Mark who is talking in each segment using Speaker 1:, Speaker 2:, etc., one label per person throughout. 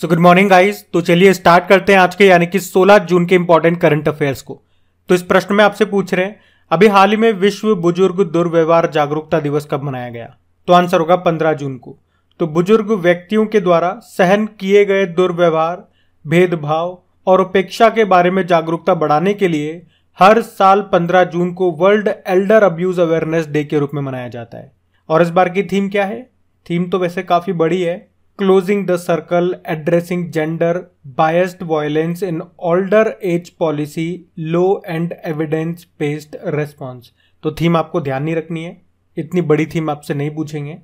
Speaker 1: so good morning guys तो चलिए start करते हैं आज के यानी कि 16 जून के इंपॉर्टेंट करंट अफेयर्स को तो इस प्रश्न में आपसे पूछ रहे हैं अभी हाल ही में विश्व बुजुर्ग दुर्व्यवहार जागरूकता दिवस कब मनाया गया तो आंसर होगा 15 जून को तो बुजुर्ग व्यक्तियों के द्वारा सहन किए गए दुर्व्यवहार भेदभाव और उपेक्षा के बारे में जागरूकता बढ़ाने के लिए हर साल 15 जून को world elder abuse awareness day के रूप में मनाया जाता है और इस बार की थीम क्या है थीम तो वैसे काफ़ी बड़ी है closing the circle addressing gender biased violence in older age policy law and evidence based response तो थीम आपको ध्यान नहीं रखनी है इतनी बड़ी थीम आपसे नहीं पूछेंगे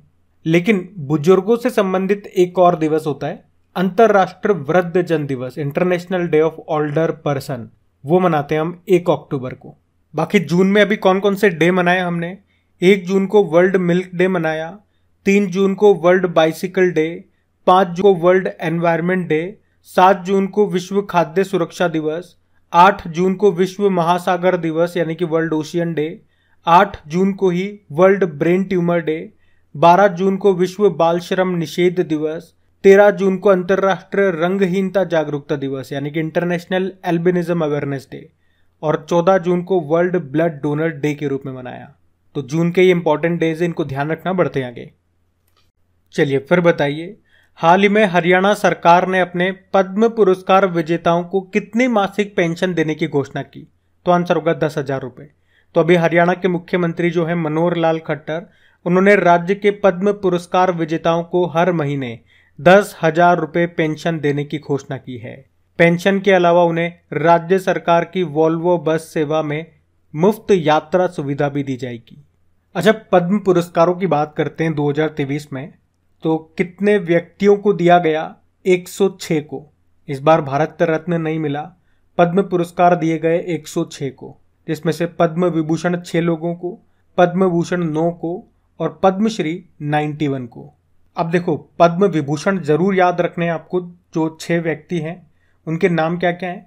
Speaker 1: लेकिन बुजुर्गों से संबंधित एक और दिवस होता है अंतर्राष्ट्रीय जन दिवस international day of older person वो मनाते हैं हम एक अक्टूबर को बाकी जून में अभी कौन कौन से डे मनाए हमने एक जून को वर्ल्ड मिल्क डे मनाया तीन जून को वर्ल्ड बाइसिकल डे पाँच जून को वर्ल्ड एनवायरनमेंट डे सात जून को विश्व खाद्य सुरक्षा दिवस आठ जून को विश्व महासागर दिवस यानी कि वर्ल्ड ओशियन डे आठ जून को ही वर्ल्ड ब्रेन ट्यूमर डे बारह जून को विश्व बाल श्रम निषेध दिवस तेरह जून को अंतर्राष्ट्रीय रंगहीनता जागरूकता दिवस यानी कि इंटरनेशनल एल्बिनिज्म अवेयरनेस डे और चौदह जून को वर्ल्ड ब्लड डोनर डे के रूप में मनाया तो जून के ये इंपॉर्टेंट डेज इनको ध्यान रखना बढ़ते आगे चलिए फिर बताइए हाल ही में हरियाणा सरकार ने अपने पद्म पुरस्कार विजेताओं को कितनी मासिक पेंशन देने की घोषणा की तो आंसर होगा दस हजार रुपये तो अभी हरियाणा के मुख्यमंत्री जो है मनोहर लाल खट्टर उन्होंने राज्य के पद्म पुरस्कार विजेताओं को हर महीने दस हजार रुपये पेंशन देने की घोषणा की है पेंशन के अलावा उन्हें राज्य सरकार की वॉल्वो बस सेवा में मुफ्त यात्रा सुविधा भी दी जाएगी अच्छा पद्म पुरस्कारों की बात करते हैं दो में तो कितने व्यक्तियों को दिया गया 106 को इस बार भारत रत्न नहीं मिला पद्म पुरस्कार दिए गए 106 को जिसमें से पद्म विभूषण छः लोगों को पद्म भूषण नौ को और पद्मश्री 91 को अब देखो पद्म विभूषण जरूर याद रखने आपको जो छः व्यक्ति हैं उनके नाम क्या क्या हैं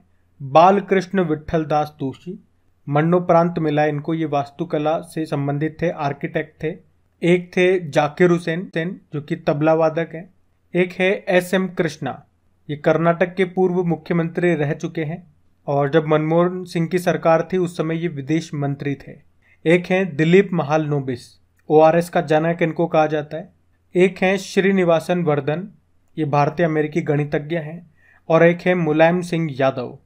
Speaker 1: बालकृष्ण विठल दास दोषी मरणोपरांत मिला इनको ये वास्तुकला से संबंधित थे आर्किटेक्ट थे एक थे जाकिर हुसैन सेन जो कि तबला वादक हैं एक है एस एम कृष्णा ये कर्नाटक के पूर्व मुख्यमंत्री रह चुके हैं और जब मनमोहन सिंह की सरकार थी उस समय ये विदेश मंत्री थे एक हैं दिलीप महाल नोबिस ओ का जनक इनको कहा जाता है एक हैं श्रीनिवासन वर्धन ये भारतीय अमेरिकी गणितज्ञ हैं और एक हैं मुलायम सिंह यादव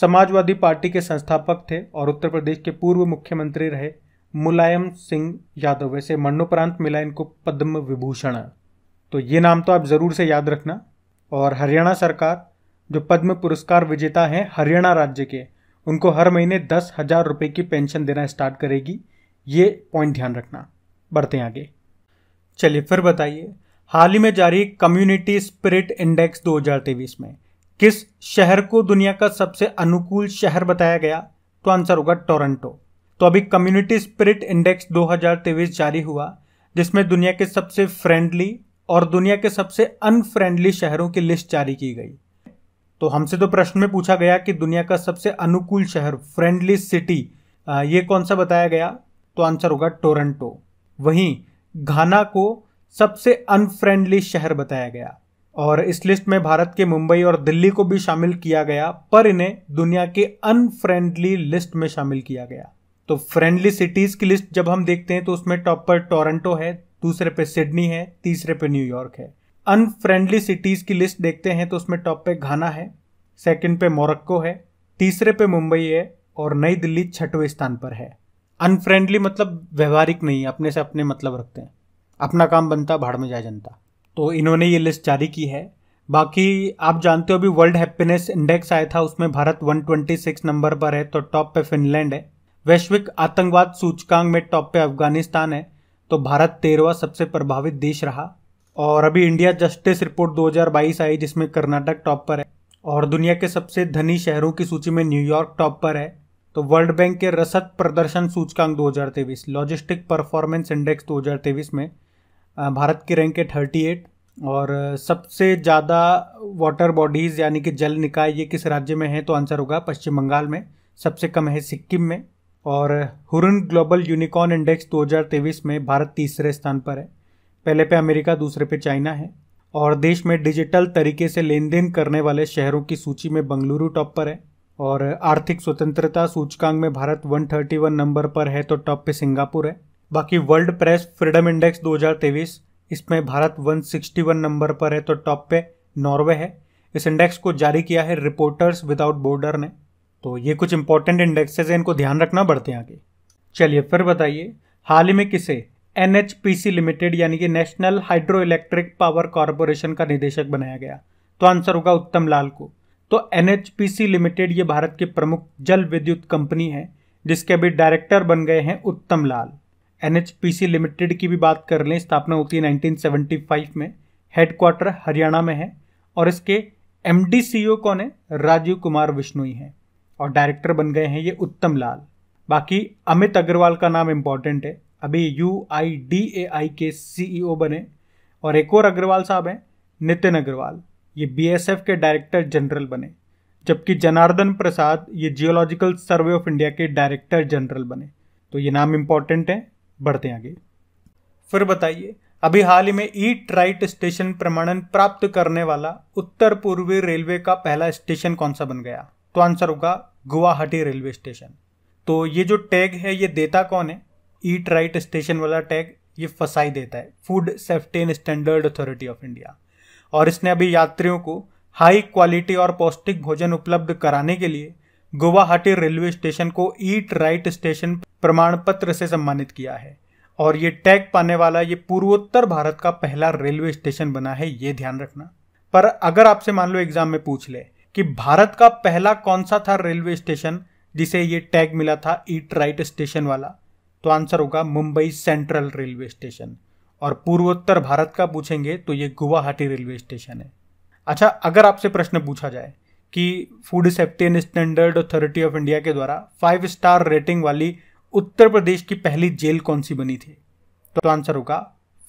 Speaker 1: समाजवादी पार्टी के संस्थापक थे और उत्तर प्रदेश के पूर्व मुख्यमंत्री रहे मुलायम सिंह यादव वैसे मरणोपरांत मिला इनको पद्म विभूषण तो ये नाम तो आप ज़रूर से याद रखना और हरियाणा सरकार जो पद्म पुरस्कार विजेता हैं हरियाणा राज्य के उनको हर महीने दस हज़ार रुपये की पेंशन देना स्टार्ट करेगी ये पॉइंट ध्यान रखना बढ़ते हैं आगे चलिए फिर बताइए हाल ही में जारी कम्युनिटी स्पिरिट इंडेक्स 2023 में किस शहर को दुनिया का सबसे अनुकूल शहर बताया गया तो आंसर होगा टोरंटो तो अभी कम्युनिटी स्पिरिट इंडेक्स 2023 जारी हुआ जिसमें दुनिया के सबसे फ्रेंडली और दुनिया के सबसे अनफ्रेंडली शहरों की लिस्ट जारी की गई तो हमसे तो प्रश्न में पूछा गया कि दुनिया का सबसे अनुकूल शहर फ्रेंडली सिटी ये कौन सा बताया गया तो आंसर होगा टोरंटो वहीं घाना को सबसे अनफ्रेंडली शहर बताया गया और इस लिस्ट में भारत के मुंबई और दिल्ली को भी शामिल किया गया पर इन्हें दुनिया के अनफ्रेंडली लिस्ट में शामिल किया गया तो फ्रेंडली सिटीज़ की लिस्ट जब हम देखते हैं तो उसमें टॉप पर टोरंटो है दूसरे पे सिडनी है तीसरे पे न्यूयॉर्क है अनफ्रेंडली सिटीज़ की लिस्ट देखते हैं तो उसमें टॉप पे घाना है सेकंड पे मोरक्को है तीसरे पे मुंबई है और नई दिल्ली छठवें स्थान पर है अनफ्रेंडली मतलब व्यवहारिक नहीं है अपने से अपने मतलब रखते हैं अपना काम बनता भाड़ में जाए जनता तो इन्होंने ये लिस्ट जारी की है बाकी आप जानते हो अभी वर्ल्ड हैप्पीनेस इंडेक्स आया था उसमें भारत 126 नंबर पर है तो टॉप पे फिनलैंड है वैश्विक आतंकवाद सूचकांक में टॉप पे अफगानिस्तान है तो भारत तेरहवा सबसे प्रभावित देश रहा और अभी इंडिया जस्टिस रिपोर्ट 2022 आई जिसमें कर्नाटक टॉप पर है और दुनिया के सबसे धनी शहरों की सूची में न्यूयॉर्क टॉप पर है तो वर्ल्ड बैंक के रसद प्रदर्शन सूचकांक 2023 लॉजिस्टिक परफॉर्मेंस इंडेक्स 2023 में भारत की रैंक है 38 और सबसे ज़्यादा वाटर बॉडीज़ यानी कि जल निकाय ये किस राज्य में है तो आंसर होगा पश्चिम बंगाल में सबसे कम है सिक्किम में और हुरन ग्लोबल यूनिकॉर्न इंडेक्स 2023 में भारत तीसरे स्थान पर है पहले पे अमेरिका दूसरे पे चाइना है और देश में डिजिटल तरीके से लेन देन करने वाले शहरों की सूची में बंगलुरु टॉप पर है और आर्थिक स्वतंत्रता सूचकांक में भारत 131 नंबर पर है तो टॉप पे सिंगापुर है बाकी वर्ल्ड प्रेस फ्रीडम इंडेक्स 2023 इसमें भारत 161 नंबर पर है तो टॉप पे नॉर्वे है इस इंडेक्स को जारी किया है रिपोर्टर्स विदाउट बॉर्डर ने तो ये कुछ इंपॉर्टेंट इंडेक्सेज हैं इनको ध्यान रखना बढ़ते हैं आगे चलिए फिर बताइए हाल ही में किसे एन लिमिटेड यानी कि national hydro electric power corporation का निदेशक बनाया गया तो आंसर होगा उत्तम लाल को तो एन लिमिटेड ये भारत की प्रमुख जल विद्युत कंपनी है जिसके अभी डायरेक्टर बन गए हैं उत्तम लाल एन लिमिटेड की भी बात कर लें स्थापना होती है 1975 में हेडक्वार्टर हरियाणा में है और इसके एम e कौन है राजीव कुमार विश्नोई हैं और डायरेक्टर बन गए हैं ये उत्तम लाल बाकी अमित अग्रवाल का नाम इम्पॉर्टेंट है अभी यू आई डी ए आई के सी e बने और एक और अग्रवाल साहब हैं नितिन अग्रवाल ये एफ के डायरेक्टर जनरल बने जबकि जनार्दन प्रसाद ये जियोलॉजिकल सर्वे ऑफ इंडिया के डायरेक्टर जनरल बने तो ये नाम इम्पॉर्टेंट है बढ़ते आगे फिर बताइए अभी हाल ही में ईट राइट स्टेशन प्रमाणन प्राप्त करने वाला उत्तर पूर्वी रेलवे का पहला स्टेशन कौन सा बन गया तो आंसर होगा गुवाहाटी रेलवे स्टेशन तो ये जो टैग है ये देता कौन है ईट राइट स्टेशन वाला टैग ये फसाई देता है food safety and standard authority of India और इसने अभी यात्रियों को हाई क्वालिटी और पौष्टिक भोजन उपलब्ध कराने के लिए गुवाहाटी रेलवे स्टेशन को ईट राइट स्टेशन प्रमाण पत्र से सम्मानित किया है और ये टैग पाने वाला ये पूर्वोत्तर भारत का पहला रेलवे स्टेशन बना है ये ध्यान रखना पर अगर आपसे मान लो एग्जाम में पूछ ले कि भारत का पहला कौन सा था रेलवे स्टेशन जिसे ये टैग मिला था ईट राइट स्टेशन वाला तो आंसर होगा मुंबई सेंट्रल रेलवे स्टेशन और पूर्वोत्तर भारत का पूछेंगे तो ये गुवाहाटी रेलवे स्टेशन है अच्छा अगर आपसे प्रश्न पूछा जाए कि food safety and standard authority of India के द्वारा फाइव स्टार रेटिंग वाली उत्तर प्रदेश की पहली जेल कौन सी बनी थी तो आंसर होगा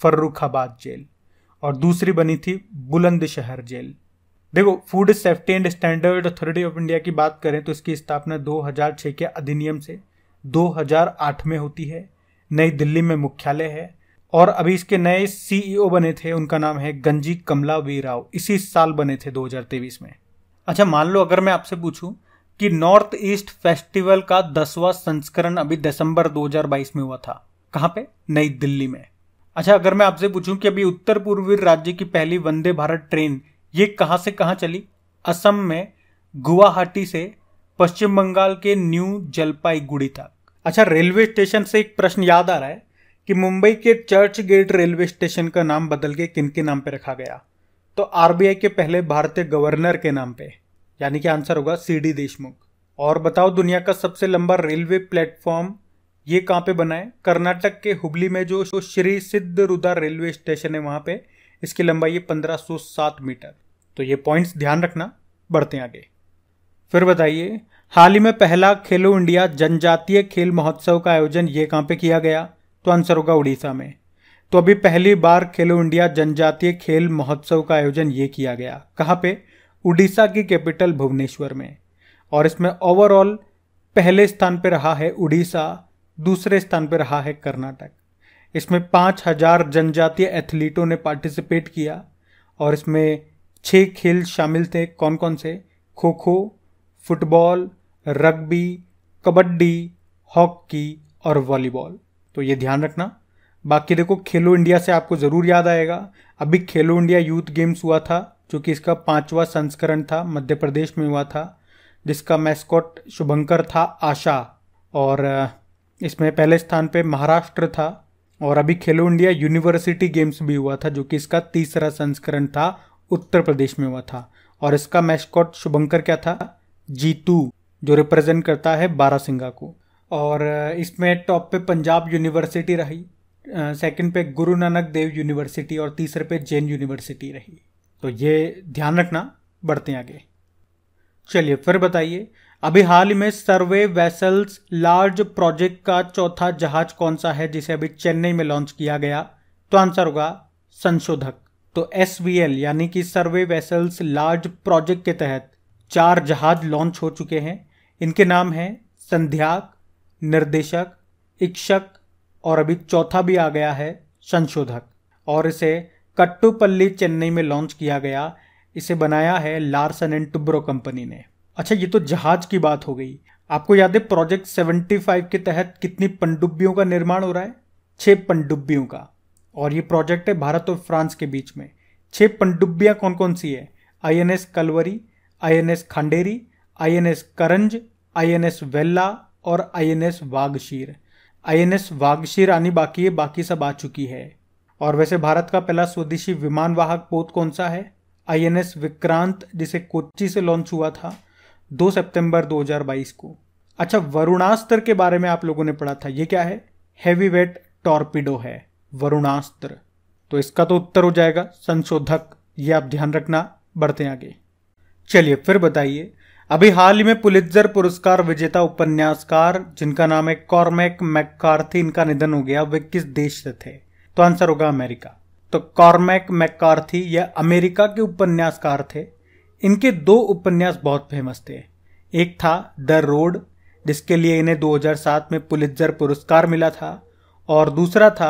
Speaker 1: फर्रुखाबाद जेल और दूसरी बनी थी बुलंदशहर जेल देखो food safety and standard authority of India की बात करें तो इसकी स्थापना 2006 के अधिनियम से 2008 में होती है नई दिल्ली में मुख्यालय है और अभी इसके नए सीईओ e बने थे उनका नाम है गंजी कमला वी राव इसी साल बने थे 2023 में अच्छा मान लो अगर मैं आपसे पूछूं कि नॉर्थ ईस्ट फेस्टिवल का दसवां संस्करण अभी दिसंबर 2022 में हुआ था कहाँ पे नई दिल्ली में अच्छा अगर मैं आपसे पूछूं कि अभी उत्तर पूर्वी राज्य की पहली वंदे भारत ट्रेन ये कहाँ से कहाँ चली असम में गुवाहाटी से पश्चिम बंगाल के न्यू जलपाईगुड़ी तक अच्छा रेलवे स्टेशन से एक प्रश्न याद आ रहा है कि मुंबई के चर्च गेट रेलवे स्टेशन का नाम बदल के किन के नाम पर रखा गया तो आरबीआई के पहले भारतीय गवर्नर के नाम पे यानी कि आंसर होगा सी डी देशमुख और बताओ दुनिया का सबसे लंबा रेलवे प्लेटफॉर्म ये कहाँ पे बना है कर्नाटक के हुबली में जो श्री सिद्ध रुदा रेलवे स्टेशन है वहाँ पे इसकी लंबाई है 1507 मीटर तो ये पॉइंट्स ध्यान रखना बढ़ते हैं आगे फिर बताइए हाल ही में पहला खेलो इंडिया जनजातीय खेल महोत्सव का आयोजन ये कहाँ पे किया गया तो आंसर होगा उड़ीसा में तो अभी पहली बार खेलो इंडिया जनजातीय खेल महोत्सव का आयोजन ये किया गया कहाँ पे उड़ीसा की कैपिटल भुवनेश्वर में और इसमें ओवरऑल पहले स्थान पर रहा है उड़ीसा दूसरे स्थान पर रहा है कर्नाटक इसमें पाँच हजार जनजातीय एथलीटों ने पार्टिसिपेट किया और इसमें छः खेल शामिल थे कौन कौन से kho kho football rugby kabaddi hockey और वॉलीबॉल तो ये ध्यान रखना बाकी देखो खेलो इंडिया से आपको ज़रूर याद आएगा अभी खेलो इंडिया यूथ गेम्स हुआ था जो कि इसका पाँचवा संस्करण था मध्य प्रदेश में हुआ था जिसका मैस्कॉट शुभंकर था आशा और इसमें पहले स्थान पे महाराष्ट्र था और अभी खेलो इंडिया यूनिवर्सिटी गेम्स भी हुआ था जो कि इसका तीसरा संस्करण था उत्तर प्रदेश में हुआ था और इसका मैस्कॉट शुभंकर क्या था जीतू जो रिप्रेजेंट करता है बारासिंगा को और इसमें टॉप पे पंजाब यूनिवर्सिटी रही सेकंड पे गुरु नानक देव यूनिवर्सिटी और तीसरे पे जैन यूनिवर्सिटी रही तो ये ध्यान रखना बढ़ते आगे चलिए फिर बताइए अभी हाल ही में सर्वे वेसल्स लार्ज प्रोजेक्ट का चौथा जहाज कौन सा है जिसे अभी चेन्नई में लॉन्च किया गया तो आंसर होगा संशोधक तो एस यानी कि सर्वे वेसल्स लार्ज प्रोजेक्ट के तहत चार जहाज लॉन्च हो चुके हैं इनके नाम हैं संध्याक निर्देशक इक्षक और अभी चौथा भी आ गया है संशोधक और इसे कट्टुपल्ली चेन्नई में लॉन्च किया गया इसे बनाया है लार्सन एंड टुब्रो कंपनी ने अच्छा ये तो जहाज की बात हो गई आपको याद है प्रोजेक्ट 75 के तहत कितनी पनडुब्बियों का निर्माण हो रहा है छह पनडुब्बियों का और ये प्रोजेक्ट है भारत और फ्रांस के बीच में छह पनडुब्बिया कौन कौन सी है आई कलवरी आई खंडेरी आई करंज आई वेल्ला और आईएनएस वागशीर आई वागशीर आनी बाकी है बाकी सब आ चुकी है और वैसे भारत का पहला स्वदेशी विमान वाहक पोत कौन सा है आई विक्रांत जिसे कोच्चि से लॉन्च हुआ था दो सितंबर 2022 को अच्छा वरुणास्त्र के बारे में आप लोगों ने पढ़ा था ये क्या है हैवी वेट टॉर्पिडो है वरुणास्त्र तो इसका तो उत्तर हो जाएगा संशोधक ये आप ध्यान रखना बढ़ते आगे चलिए फिर बताइए अभी हाल ही में पुलित्जर पुरस्कार विजेता उपन्यासकार जिनका नाम है कॉर्मेक थी इनका निधन हो गया वे किस देश से थे तो आंसर होगा अमेरिका तो कॉर्मेक थी यह अमेरिका के उपन्यासकार थे इनके दो उपन्यास बहुत फेमस थे एक था द रोड जिसके लिए इन्हें 2007 में पुलित्जर पुरस्कार मिला था और दूसरा था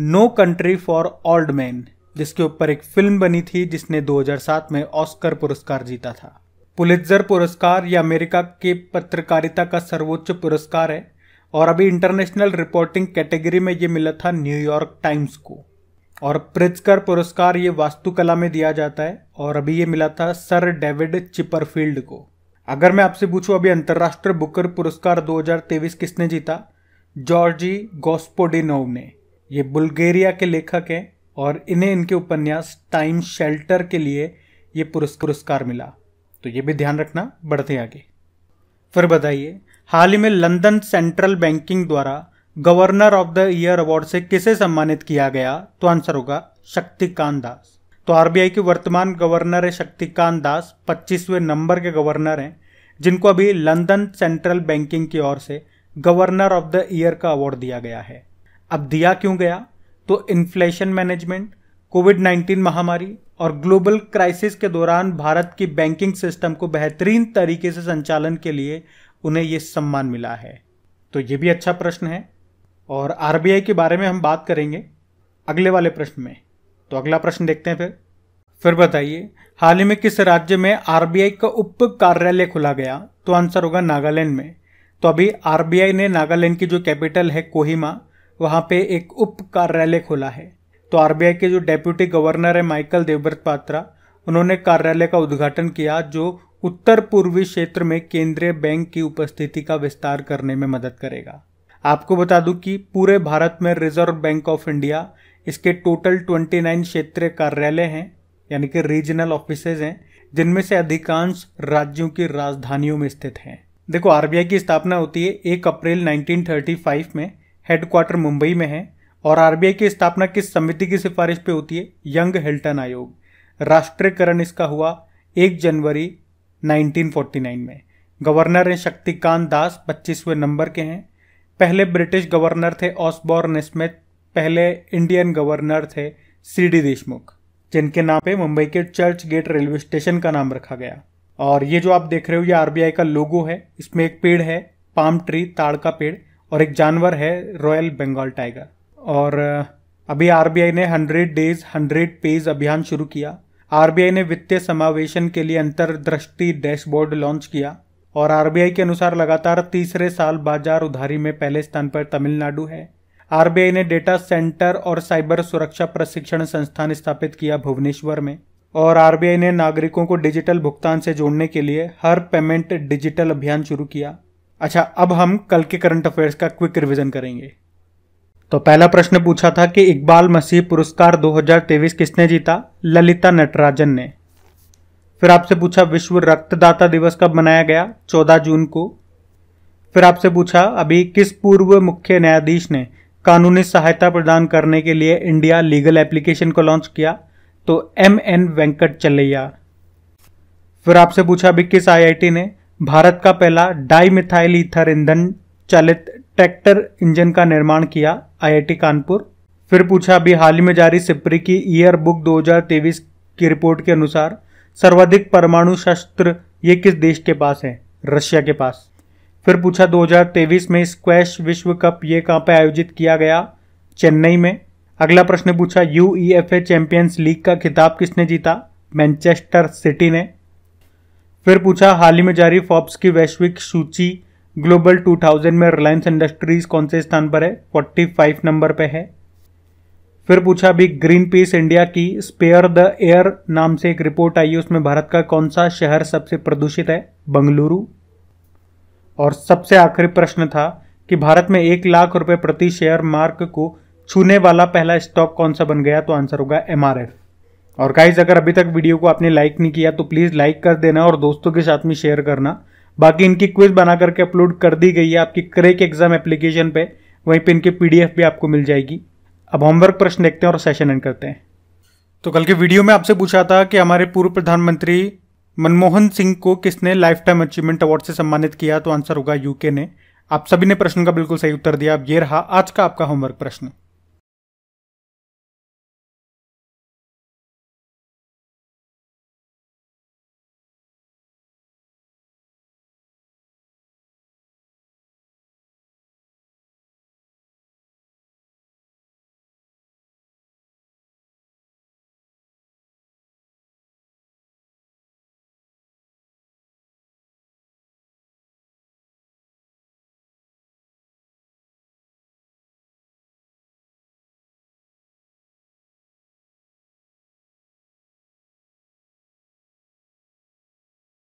Speaker 1: no country for old man जिसके ऊपर एक फिल्म बनी थी जिसने 2007 में ऑस्कर पुरस्कार जीता था पुलित्जर पुरस्कार यह अमेरिका के पत्रकारिता का सर्वोच्च पुरस्कार है और अभी इंटरनेशनल रिपोर्टिंग कैटेगरी में ये मिला था न्यूयॉर्क टाइम्स को और प्रिजकर पुरस्कार ये वास्तुकला में दिया जाता है और अभी ये मिला था सर डेविड चिपरफील्ड को अगर मैं आपसे पूछूं अभी अंतर्राष्ट्रीय बुकर पुरस्कार 2023 किसने जीता जॉर्जी गोस्पोडिनोव ने ये बुल्गेरिया के लेखक हैं और इन्हें इनके उपन्यास टाइम शेल्टर के लिए ये पुरस्कार मिला तो ये भी ध्यान रखना बढ़ते आगे फिर बताइए हाल ही में लंदन सेंट्रल बैंकिंग द्वारा governor of the year award से किसे सम्मानित किया गया तो आंसर होगा शक्तिकांत दास तो आरबीआई के वर्तमान गवर्नर है शक्तिकांत दास पच्चीसवें नंबर के गवर्नर हैं जिनको अभी लंदन सेंट्रल बैंकिंग की ओर से गवर्नर ऑफ द ईयर का अवार्ड दिया गया है अब दिया क्यों गया तो इन्फ्लेशन मैनेजमेंट कोविड 19 महामारी और ग्लोबल क्राइसिस के दौरान भारत की बैंकिंग सिस्टम को बेहतरीन तरीके से संचालन के लिए उन्हें ये सम्मान मिला है तो ये भी अच्छा प्रश्न है और आरबीआई के बारे में हम बात करेंगे अगले वाले प्रश्न में तो अगला प्रश्न देखते हैं फिर फिर बताइए हाल ही में किस राज्य में आरबीआई का उप कार्यालय खोला गया तो आंसर होगा नागालैंड में तो अभी आरबीआई ने नागालैंड की जो कैपिटल है कोहिमा वहाँ पे एक उप कार्यालय खोला है तो आरबीआई के जो डेप्यूटी गवर्नर है माइकल देवव्रत पात्रा उन्होंने कार्यालय का उद्घाटन किया जो उत्तर पूर्वी क्षेत्र में केंद्रीय बैंक की उपस्थिति का विस्तार करने में मदद करेगा आपको बता दूं कि पूरे भारत में रिजर्व बैंक ऑफ इंडिया इसके टोटल 29 क्षेत्रीय कार्यालय हैं यानी कि रीजनल ऑफिसेज हैं जिनमें से अधिकांश राज्यों की राजधानियों में स्थित हैं देखो आरबीआई की स्थापना होती है एक अप्रैल 1935 में हेडक्वार्टर मुंबई में है और आरबीआई की स्थापना किस समिति की सिफारिश पे होती है यंग हिल्टन आयोग राष्ट्रीयकरण इसका हुआ एक जनवरी 1949 में गवर्नर हैं शक्तिकांत दास पच्चीसवें नंबर के हैं पहले ब्रिटिश गवर्नर थे ऑसबॉर्न स्मिथ पहले इंडियन गवर्नर थे सी डी देशमुख जिनके नाम पे मुंबई के चर्च गेट रेलवे स्टेशन का नाम रखा गया और ये जो आप देख रहे हो ये आरबीआई का लोगो है इसमें एक पेड़ है पाम ट्री ताड़ का पेड़ और एक जानवर है रॉयल बंगाल टाइगर और अभी आरबीआई ने हंड्रेड डेज हंड्रेड पेज अभियान शुरू किया आरबीआई ने वित्तीय समावेशन के लिए अंतरदृष्टि डैशबोर्ड लॉन्च किया और आरबीआई के अनुसार लगातार तीसरे साल बाजार उधारी में पहले स्थान पर तमिलनाडु है आरबीआई ने डेटा सेंटर और साइबर सुरक्षा प्रशिक्षण संस्थान स्थापित किया भुवनेश्वर में और आरबीआई ने नागरिकों को डिजिटल भुगतान से जोड़ने के लिए हर पेमेंट डिजिटल अभियान शुरू किया अच्छा अब हम कल के करंट अफेयर्स का क्विक रिविजन करेंगे तो पहला प्रश्न पूछा था कि इकबाल मसीह पुरस्कार 2023 किसने जीता ललिता नटराजन ने फिर आपसे पूछा विश्व रक्तदाता दिवस कब मनाया गया चौदह जून को फिर आपसे पूछा अभी किस पूर्व मुख्य न्यायाधीश ने कानूनी सहायता प्रदान करने के लिए इंडिया लीगल एप्लीकेशन को लॉन्च किया तो एम एन वेंकट चलैया फिर आपसे पूछा अभी किस आईआईटी ने भारत का पहला डाई मिथाइल ईथर ईंधन चालित ट्रैक्टर इंजन का निर्माण किया आईआईटी कानपुर फिर पूछा अभी हाल ही में जारी सिप्री की ईयर बुक 2023 की रिपोर्ट के अनुसार सर्वाधिक परमाणु शस्त्र ये किस देश के पास है रशिया के पास फिर पूछा 2023 में स्क्वैश विश्व कप ये कहाँ पे आयोजित किया गया चेन्नई में अगला प्रश्न पूछा U E F A champions league का खिताब किसने जीता मैनचेस्टर सिटी ने फिर पूछा हाल ही में जारी फॉब्स की वैश्विक सूची ग्लोबल 2000 में रिलायंस इंडस्ट्रीज कौन से स्थान पर है 45 नंबर पे है फिर पूछा अभी ग्रीन पीस इंडिया की स्पेयर द एयर नाम से एक रिपोर्ट आई है उसमें भारत का कौन सा शहर सबसे प्रदूषित है बंगलुरु और सबसे आखिरी प्रश्न था कि भारत में एक लाख रुपए प्रति शेयर मार्क को छूने वाला पहला स्टॉक कौन सा बन गया तो आंसर होगा एम और गाइज अगर अभी तक वीडियो को आपने लाइक नहीं किया तो प्लीज़ लाइक कर देना और दोस्तों के साथ में शेयर करना बाकी इनकी क्विज बना करके अपलोड कर दी गई है आपकी क्रेक एग्जाम एप्लीकेशन पे वहीं पे इनकी पीडीएफ भी आपको मिल जाएगी अब होमवर्क प्रश्न देखते हैं और सेशन एंड करते हैं तो कल के वीडियो में आपसे पूछा था कि हमारे पूर्व प्रधानमंत्री मनमोहन सिंह को किसने लाइफ टाइम अचीवमेंट अवार्ड से सम्मानित किया तो आंसर होगा यूके ने आप सभी ने प्रश्न का बिल्कुल सही उत्तर दिया अब ये रहा आज का आपका होमवर्क प्रश्न